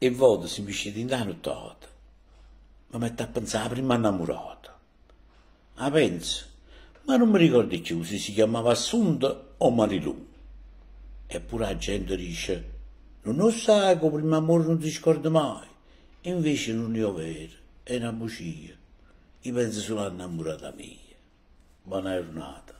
e voto si mi scende in danno tutto. Mi metto a pensare prima innamorata. A penso, ma non mi ricordo più se si chiamava Assunta o Marilù. Eppure la gente dice, non lo sai che il primo amore non ti scorda mai. invece non è vero, è una bugia. Io penso solo all'innamorata mia. Buona giornata.